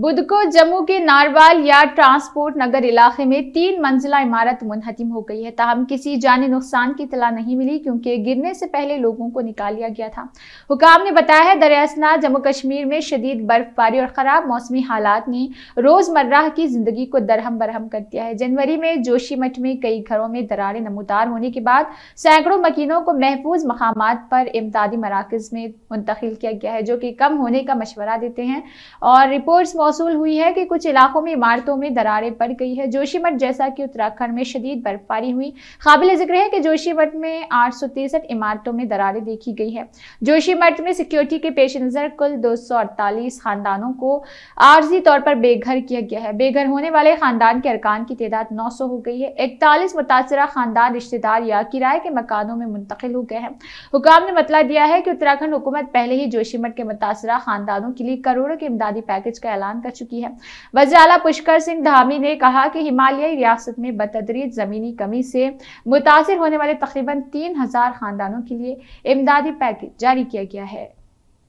बुध को जम्मू के नारवाल या ट्रांसपोर्ट नगर इलाके में तीन मंजिला इमारत मुनहतिम हो गई है ताहम किसी जानी नुकसान की तला नहीं मिली क्योंकि गिरने से पहले लोगों को निकाल लिया गया था हुकाम ने बताया है दरियासना जम्मू कश्मीर में शदीद बर्फबारी और ख़राब मौसमी हालात ने रोज़मर्रा की ज़िंदगी को दरहम बरहम कर दिया है जनवरी में जोशीमठ में कई घरों में दरारें नमोदार होने के बाद सैकड़ों मकीनों को महफूज मकाम पर इमदादी मराकज़ में मुंतकिल किया गया है जो कि कम होने का मशवरा देते हैं और रिपोर्ट्स मौसूल हुई है कि कुछ इलाकों में इमारतों में दरारें पड़ गई है जोशीमठ जैसा कि उत्तराखंड में शदीद बर्फबारी हुई काबिल जिक्र है कि जोशीमठ में आठ इमारतों में दरारें देखी गई है जोशीमठ में सिक्योरिटी के पेश नज़र कुल दो खानदानों को आर्जी तौर पर बेघर किया गया है बेघर होने वाले खानदान के अरकान की तादाद नौ हो गई है इकतालीस मुतासर खानदान रिश्तेदार या किराए के मकानों में मुंतकिल हो गए हैं हुकाम ने मतला दिया है कि उत्तराखंड हुकूमत पहले ही जोशीमठ के मुतासर खानदानों के लिए करोड़ों के इमदादी पैकेज का ऐलान नुकसान कर चुकी है वजाला पुष्कर सिंह धामी ने कहा कि हिमालयी रियासत में बतदरीज ज़मीनी कमी से मुतासर होने वाले तकरीबन तीन हज़ार ख़ानदानों के लिए इमदादी पैकेज जारी किया गया है